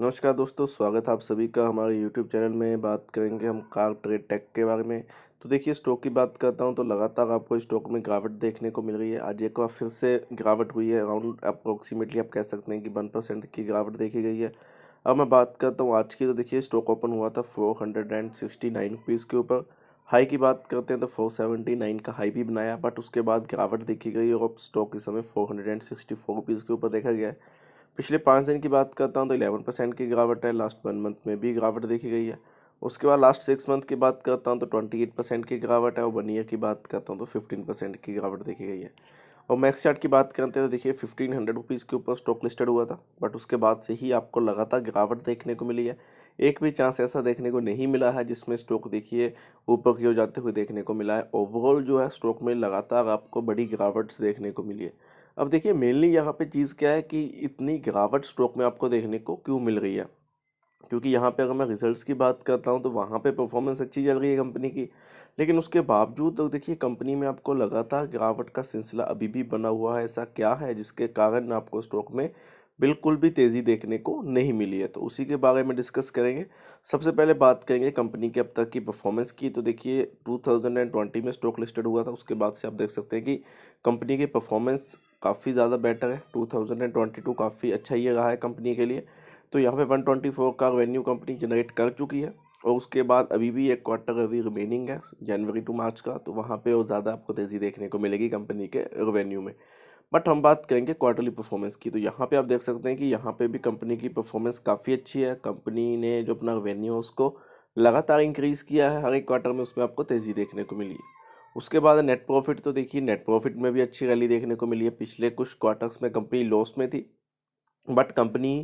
नमस्कार दोस्तों स्वागत है आप सभी का हमारे YouTube चैनल में बात करेंगे हम कार ट्रेड टेक के बारे में तो देखिए स्टॉक की बात करता हूं तो लगातार आपको स्टॉक में गिरावट देखने को मिल रही है आज एक बार फिर से गिरावट हुई है अराउंड अप्रोक्सीमेटली आप कह सकते हैं कि वन परसेंट की गिरावट देखी गई है अब मैं बात करता हूँ आज की तो देखिए स्टॉक ओपन हुआ था four hundred and sixty nine rupees के ऊपर हाई की बात करते हैं तो फोर सेवेंटी नाइन का हाई भी बनाया बट उसके बाद गिरावट देखी गई और अब स्टॉक इस समय four hundred and sixty four rupees के ऊपर देखा गया है पिछले पाँच दिन की बात करता हूँ तो इलेवन परसेंट की गिरावट है लास्ट वन मंथ में भी गिरावट देखी गई है उसके बाद लास्ट सिक्स मंथ की बात करता हूँ तो ट्वेंटी एट परसेंट की गिरावट है और वन ईयर की बात करता हूँ तो फिफ्टीन परसेंट की गिरावट देखी गई है और मैक्स चार्ट की बात करते हैं तो देखिए फिफ्टीन हंड्रेड रुपीज़ के ऊपर स्टॉक लिस्टेड हुआ था बट उसके बाद से ही आपको लगातार गिरावट देखने को मिली है एक भी चांस ऐसा देखने को नहीं मिला है जिसमें स्टॉक देखिए ऊपर की ओर जाते हुए देखने को मिला है ओवरऑल जो है स्टॉक में लगातार आपको बड़ी गिरावट देखने को मिली है अब देखिए मेनली यहाँ पे चीज़ क्या है कि इतनी गिरावट स्टॉक में आपको देखने को क्यों मिल रही है क्योंकि यहाँ पे अगर मैं रिजल्ट्स की बात करता हूँ तो वहाँ पे परफॉर्मेंस अच्छी चल रही है कंपनी की लेकिन उसके बावजूद तो देखिए कंपनी में आपको लगातार गिरावट का सिलसिला अभी भी बना हुआ है ऐसा क्या है जिसके कारण आपको स्टॉक में बिल्कुल भी तेज़ी देखने को नहीं मिली है तो उसी के बारे में डिस्कस करेंगे सबसे पहले बात करेंगे कंपनी के अब तक की परफॉर्मेंस की तो देखिए 2020 में स्टॉक लिस्टेड हुआ था उसके बाद से आप देख सकते हैं कि कंपनी की परफॉर्मेंस काफ़ी ज़्यादा बेटर है 2022 काफ़ी अच्छा ये रहा है कंपनी के लिए तो यहाँ पर वन का रेवेन्यू कंपनी जनरेट कर चुकी है और उसके बाद अभी भी एक क्वार्टर अभी रिमेनिंग है जनवरी टू मार्च का तो वहाँ पर और ज़्यादा आपको तेज़ी देखने को मिलेगी कंपनी के रेवेन्यू में बट हम बात करेंगे क्वार्टरली परफॉर्मेंस की तो यहाँ पे आप देख सकते हैं कि यहाँ पे भी कंपनी की परफॉर्मेंस काफ़ी अच्छी है कंपनी ने जो अपना रेवेन्यू है उसको लगातार इंक्रीज़ किया है हर एक क्वार्टर में उसमें आपको तेज़ी देखने को मिली उसके बाद नेट प्रॉफिट तो देखिए नेट प्रॉफिट में भी अच्छी रैली देखने को मिली है पिछले कुछ क्वार्टर्स में कंपनी लॉस में थी बट कंपनी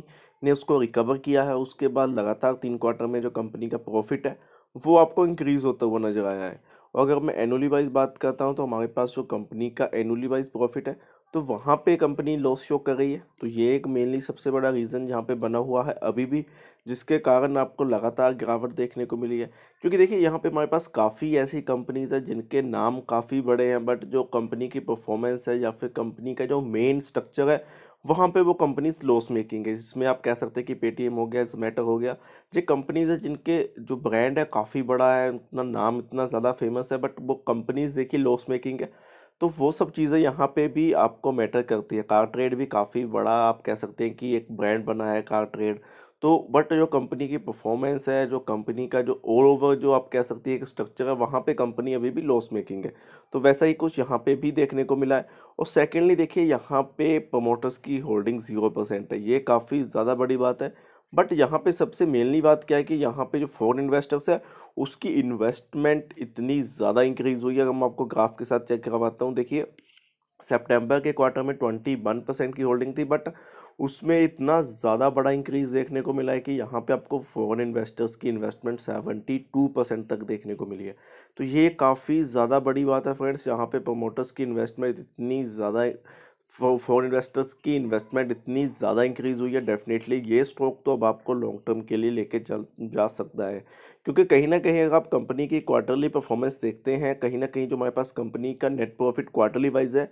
ने उसको रिकवर किया है उसके बाद लगातार तीन क्वार्टर में जो कंपनी का प्रॉफिट है वो आपको इंक्रीज़ होता हुआ नज़र आया है और अगर मैं एनुअली वाइज बात करता हूँ तो हमारे पास जो कंपनी का एनुअली वाइज प्रॉफिट है तो वहाँ पे कंपनी लॉस शो कर रही है तो ये एक मेनली सबसे बड़ा रीज़न जहाँ पे बना हुआ है अभी भी जिसके कारण आपको लगातार गिरावट देखने को मिली है क्योंकि देखिए यहाँ पे हमारे पास काफ़ी ऐसी कंपनीज है जिनके नाम काफ़ी बड़े हैं बट जो कंपनी की परफॉर्मेंस है या फिर कंपनी का जो मेन स्ट्रक्चर है वहाँ पे वो कंपनीज लॉस मेकिंग है जिसमें आप कह सकते हैं कि पेटीएम हो गया जोमेटो हो गया ये कंपनीज है जिनके जो ब्रांड है काफ़ी बड़ा है उतना नाम इतना ज़्यादा फेमस है बट वो कंपनीज देखिए लॉस मेकिंग है तो वो सब चीज़ें यहाँ पे भी आपको मैटर करती है कार ट्रेड भी काफ़ी बड़ा आप कह सकते हैं कि एक ब्रांड बना है कार ट्रेड तो बट जो कंपनी की परफॉर्मेंस है जो कंपनी का जो ऑल ओवर जो आप कह सकती है एक स्ट्रक्चर है वहाँ पे कंपनी अभी भी लॉस मेकिंग है तो वैसा ही कुछ यहाँ पे भी देखने को मिला है और सेकेंडली देखिए यहाँ पे प्रमोटर्स की होल्डिंग ज़ीरो परसेंट है ये काफ़ी ज़्यादा बड़ी बात है बट यहाँ पे सबसे मेनली बात क्या है कि यहाँ पे जो फॉरेन इन्वेस्टर्स है उसकी इन्वेस्टमेंट इतनी ज़्यादा इंक्रीज़ हुई है अगर मैं आपको ग्राफ के साथ चेक करवाता हूँ देखिए सेप्टेम्बर के क्वार्टर में ट्वेंटी वन परसेंट की होल्डिंग थी बट उसमें इतना ज़्यादा बड़ा इंक्रीज देखने को मिला है कि यहाँ पे आपको फॉरेन इन्वेस्टर्स की इन्वेस्टमेंट सेवेंटी टू परसेंट तक देखने को मिली है तो ये काफ़ी ज़्यादा बड़ी बात है फ्रेंड्स यहाँ पे प्रमोटर्स की इन्वेस्टमेंट इतनी ज़्यादा फॉर इन्वेस्टर्स की इन्वेस्टमेंट इतनी ज़्यादा इंक्रीज़ हुई है डेफिनेटली ये स्टॉक तो अब आपको लॉन्ग टर्म के लिए लेके चल जा सकता है क्योंकि कहीं ना कहीं अगर आप कंपनी की क्वार्टरली परफॉर्मेंस देखते हैं कहीं ना कहीं जो हमारे पास कंपनी का नेट प्रॉफिट क्वार्टरली वाइज है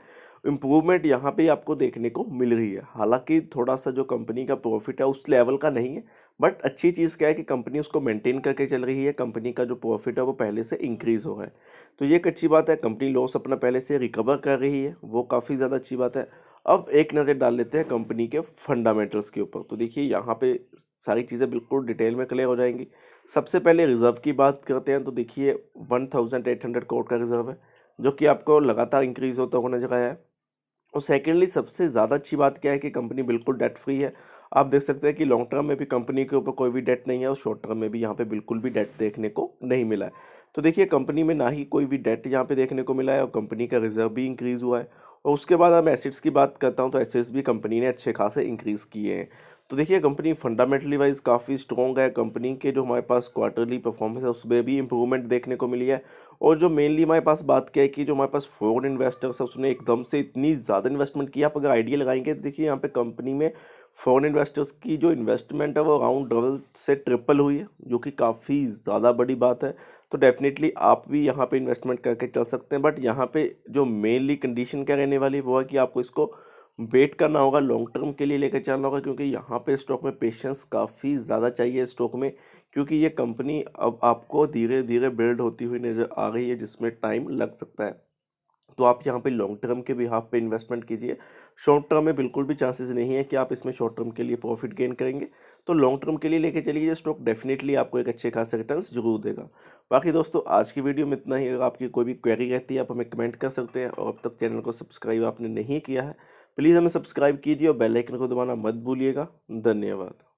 इम्प्रूवमेंट यहाँ पर आपको देखने को मिल रही है हालांकि थोड़ा सा जो कंपनी का प्रॉफिट है उस लेवल का नहीं है बट अच्छी चीज़ क्या है कि कंपनी उसको मेंटेन करके चल रही है कंपनी का जो प्रॉफिट है वो पहले से इंक्रीज़ हो रहा है तो ये एक अच्छी बात है कंपनी लॉस अपना पहले से रिकवर कर रही है वो काफ़ी ज़्यादा अच्छी बात है अब एक नज़र डाल लेते हैं कंपनी के फंडामेंटल्स के ऊपर तो देखिए यहाँ पे सारी चीज़ें बिल्कुल डिटेल में क्लियर हो जाएंगी सबसे पहले रिज़र्व की बात करते हैं तो देखिए one thousand eight hundred crore का रिज़र्व है जो कि आपको लगातार इंक्रीज़ होता हुआ नजर आया है और सेकेंडली सबसे ज़्यादा अच्छी बात क्या है कि कंपनी बिल्कुल डेट फ्री है आप देख सकते हैं कि लॉन्ग टर्म में भी कंपनी के ऊपर कोई भी डेट नहीं है और शॉर्ट टर्म में भी यहाँ पे बिल्कुल भी डेट देखने को नहीं मिला है तो देखिए कंपनी में ना ही कोई भी डेट यहाँ पे देखने को मिला है और कंपनी का रिजर्व भी इंक्रीज़ हुआ है और उसके बाद अब एसेट्स की बात करता हूँ तो एसेट्स भी कंपनी ने अच्छे खासे इंक्रीज़ किए हैं तो देखिए कंपनी फंडामेंटली वाइज काफ़ी स्ट्रॉन्ग है कंपनी के जो हमारे पास क्वार्टरली परफॉर्मेंस है उसमें भी इंप्रूवमेंट देखने को मिली है और जो मेनली हमारे पास बात क्या है कि जो हमारे पास फॉरन इन्वेस्टर्स है उसने एकदम से इतनी ज़्यादा इन्वेस्टमेंट किया आप अगर आइडिया लगाएंगे तो देखिए यहाँ पे कंपनी में फॉरेन इन्वेस्टर्स की जो इन्वेस्टमेंट है वो अराउंड डबल से ट्रिपल हुई है जो कि काफ़ी ज़्यादा बड़ी बात है तो डेफिनेटली आप भी यहाँ पे इन्वेस्टमेंट करके चल सकते हैं बट यहाँ पे जो मेनली कंडीशन क्या रहने वाली है वो है कि आपको इसको वेट करना होगा लॉन्ग टर्म के लिए लेकर चलना होगा क्योंकि यहाँ पे स्टॉक में पेशेंस काफ़ी ज़्यादा चाहिए स्टॉक में क्योंकि ये कंपनी अब आपको धीरे धीरे बिल्ड होती हुई नज़र आ रही है जिसमें टाइम लग सकता है तो आप यहाँ पे लॉन्ग टर्म के भी हाफ पे इन्वेस्टमेंट कीजिए शॉर्ट टर्म में बिल्कुल भी चांसेस नहीं है कि आप इसमें शॉर्ट टर्म के लिए प्रॉफिट गेन करेंगे तो लॉन्ग टर्म के लिए लेके चलिए ये स्टॉक डेफिनेटली आपको एक अच्छे खासे रिटर्न जरूर देगा बाकी दोस्तों आज की वीडियो में इतना ही अगर आपकी कोई भी क्वेरी रहती है आप हमें कमेंट कर सकते हैं और अब तक चैनल को सब्सक्राइब आपने नहीं किया है प्लीज़ हमें सब्सक्राइब कीजिए और बेलाइकन को दबाना मत भूलिएगा धन्यवाद